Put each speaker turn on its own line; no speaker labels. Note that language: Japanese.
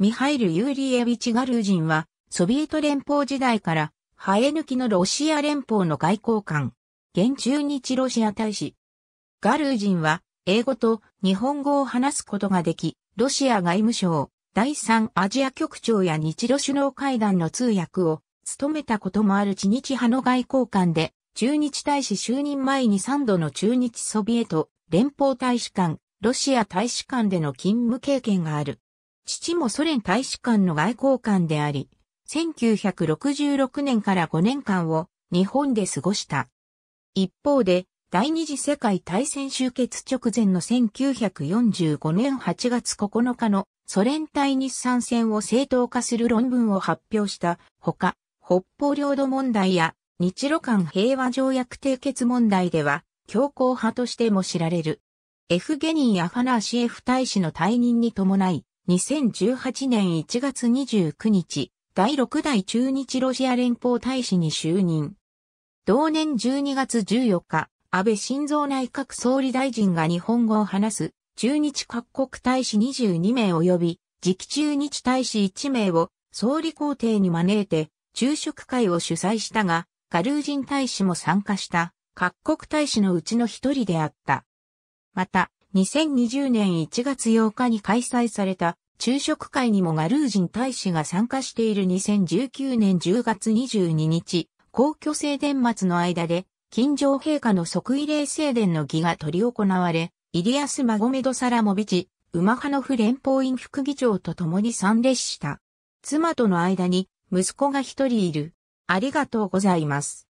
ミハイル・ユーリエビチ・ガルージンは、ソビエト連邦時代から、生え抜きのロシア連邦の外交官、現中日ロシア大使。ガルージンは、英語と日本語を話すことができ、ロシア外務省、第3アジア局長や日露首脳会談の通訳を務めたこともある地日派の外交官で、中日大使就任前に3度の中日ソビエト連邦大使館、ロシア大使館での勤務経験がある。父もソ連大使館の外交官であり、1966年から5年間を日本で過ごした。一方で、第二次世界大戦終結直前の1945年8月9日のソ連対日参戦を正当化する論文を発表したほか、北方領土問題や日露間平和条約締結問題では強硬派としても知られる。エフゲニー・アファナーシエフ大使の退任に伴い、2018年1月29日、第6代中日ロシア連邦大使に就任。同年12月14日、安倍晋三内閣総理大臣が日本語を話す、中日各国大使22名及び、次期中日大使1名を総理公邸に招いて、昼食会を主催したが、ガルージン大使も参加した、各国大使のうちの一人であった。また、2020年1月8日に開催された昼食会にもガルージン大使が参加している2019年10月22日、皇居正殿末の間で、金城陛下の即位礼正殿の儀が執り行われ、イリアス・マゴメド・サラモビチ、マハノフ連邦院副議長と共に参列した。妻との間に息子が一人いる。ありがとう
ございます。